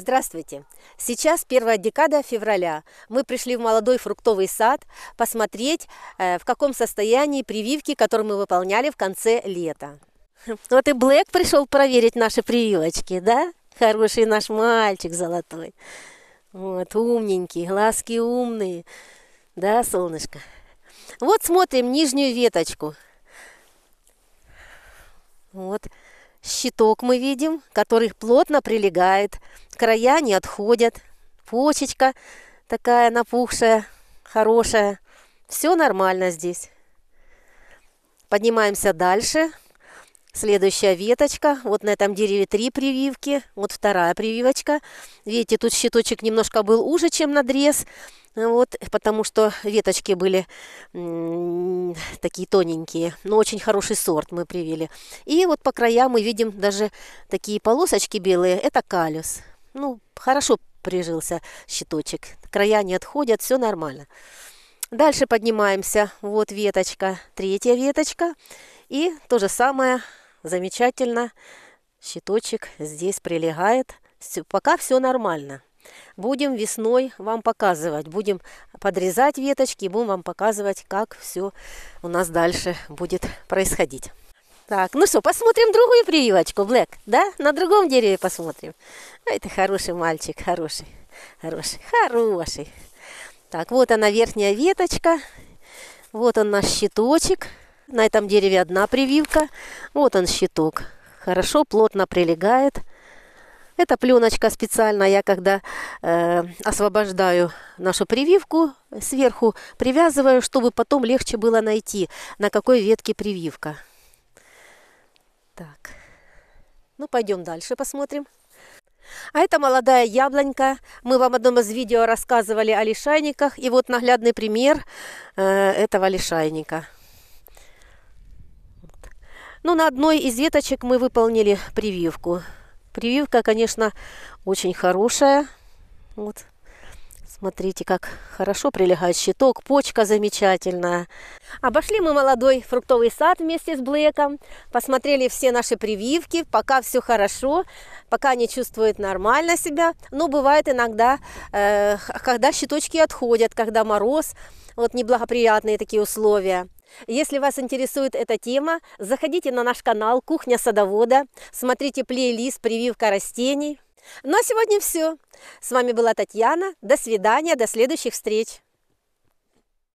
Здравствуйте! Сейчас первая декада февраля. Мы пришли в молодой фруктовый сад посмотреть, э, в каком состоянии прививки, которые мы выполняли в конце лета. Вот и Блэк пришел проверить наши прививочки, да? Хороший наш мальчик золотой. Вот, умненький, глазки умные. Да, солнышко? Вот смотрим нижнюю веточку. Вот. Щиток мы видим, который плотно прилегает, края не отходят, почечка такая напухшая, хорошая. Все нормально здесь. Поднимаемся дальше. Следующая веточка, вот на этом дереве три прививки, вот вторая прививочка. Видите, тут щиточек немножко был уже, чем надрез, вот, потому что веточки были такие тоненькие, но очень хороший сорт мы привили. И вот по краям мы видим даже такие полосочки белые, это калюс. Ну, хорошо прижился щиточек, края не отходят, все нормально. Дальше поднимаемся, вот веточка, третья веточка. И то же самое, замечательно, щиточек здесь прилегает. Пока все нормально. Будем весной вам показывать, будем подрезать веточки, будем вам показывать, как все у нас дальше будет происходить. Так, ну что, посмотрим другую прививочку, Блэк, да? На другом дереве посмотрим. Ай, ты хороший мальчик, хороший, хороший, хороший. Так, вот она верхняя веточка, вот он наш щиточек. На этом дереве одна прививка. Вот он щиток. Хорошо, плотно прилегает. Это пленочка специально, я когда э, освобождаю нашу прививку, сверху привязываю, чтобы потом легче было найти, на какой ветке прививка. Так, ну пойдем дальше посмотрим. А это молодая яблонька. Мы вам в одном из видео рассказывали о лишайниках. И вот наглядный пример э, этого лишайника. Ну, на одной из веточек мы выполнили прививку. Прививка, конечно, очень хорошая. Вот, Смотрите, как хорошо прилегает щиток, почка замечательная. Обошли мы молодой фруктовый сад вместе с Блэком, посмотрели все наши прививки, пока все хорошо, пока они чувствуют нормально себя. Но бывает иногда, э, когда щиточки отходят, когда мороз, вот неблагоприятные такие условия. Если вас интересует эта тема, заходите на наш канал «Кухня садовода», смотрите плейлист «Прививка растений». Ну а сегодня все. С вами была Татьяна. До свидания, до следующих встреч.